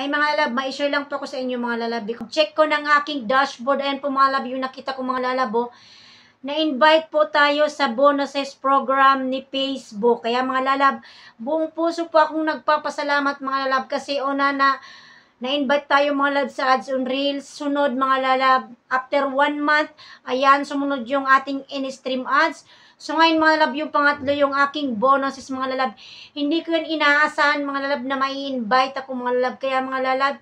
Hi mga lalab, ma-share lang po ako sa inyo mga lalab. Check ko ng aking dashboard. Ayan po mga lalabi yung nakita ko mga lalabo. Oh. Na-invite po tayo sa bonuses program ni Facebook. Kaya mga lalab, buong puso po akong nagpapasalamat mga lalab kasi una oh, na na-invite tayo mga lalab sa ads on reels. Sunod mga lalab, after one month, ayan sumunod yung ating in-stream ads. So ngayon mga lalab, yung pangatlo yung aking bonuses mga lalab. Hindi ko yun inaasahan mga lalab na mai-invite ako mga lalab. Kaya mga lalab,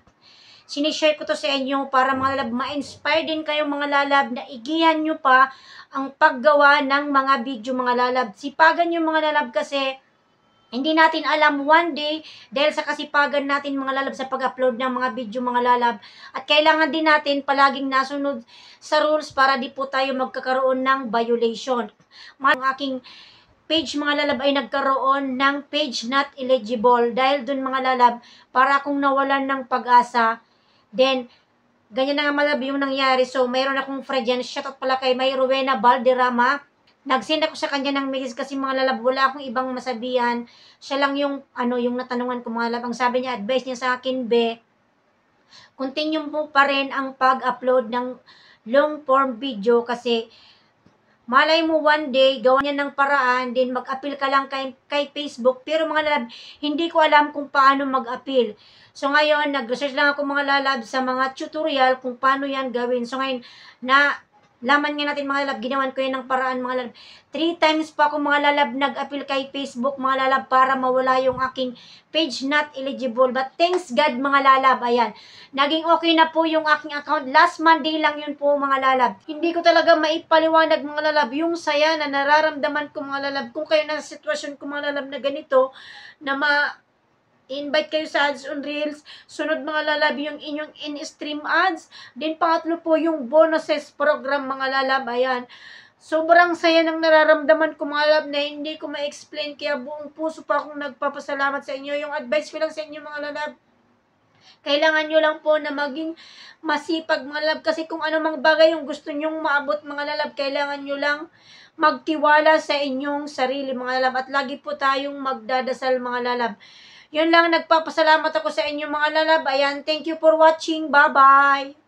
sinishare ko to sa inyo para mga lalab, ma-inspire din kayo mga lalab na igihan nyo pa ang paggawa ng mga video mga lalab. Sipagan nyo mga lalab kasi hindi natin alam one day dahil sa kasipagan natin mga lalab sa pag-upload ng mga video mga lalab. At kailangan din natin palaging nasunod sa rules para di po tayo magkakaroon ng violation. Ang aking page mga lalab ay nagkaroon ng page not eligible dahil dun mga lalab para kung nawalan ng pag-asa then ganyan na nga malab yung nangyari so mayroon akong friend yan shout pala kay Mayruena Rowena nag ako sa kanya ng message kasi mga lalab, wala akong ibang masabihan. Siya lang yung, ano, yung natanungan ko mga lalab. Ang sabi niya, advice niya sa akin, be, continue mo pa rin ang pag-upload ng long form video kasi malay mo one day, gawa niya ng paraan, din mag-appeal ka lang kay, kay Facebook. Pero mga lalab, hindi ko alam kung paano mag-appeal. So ngayon, nag-research lang ako mga lalab sa mga tutorial kung paano yan gawin. So ngayon, na Laman nga natin mga lalab, ginawan ko yan ng paraan mga lalab. Three times pa ako mga lalab nag-appeal kay Facebook mga lalab para mawala yung aking page not eligible. But thanks God mga lalab, ayan. Naging okay na po yung aking account. Last Monday lang yun po mga lalab. Hindi ko talaga maipaliwanag mga lalab yung saya na nararamdaman ko mga lalab. Kung kayo na sa sitwasyon ko mga lalab na ganito, na ma invite kayo sa ads on reels. Sunod mga lalab, yung inyong in-stream ads. Then pangatlo po yung bonuses program mga lalab. Ayan. Sobrang saya ng nararamdaman ko mga lalab na hindi ko ma-explain. Kaya buong puso pa akong nagpapasalamat sa inyo. Yung advice ko lang sa inyo mga lalab. Kailangan nyo lang po na maging masipag mga lalab. Kasi kung ano mang bagay yung gusto nyong maabot mga lalab, kailangan nyo lang magtiwala sa inyong sarili mga lalab. At lagi po tayong magdadasal mga lalab. Yun lang, nagpapasalamat ako sa inyong mga lalab. Ayan, thank you for watching. Bye-bye!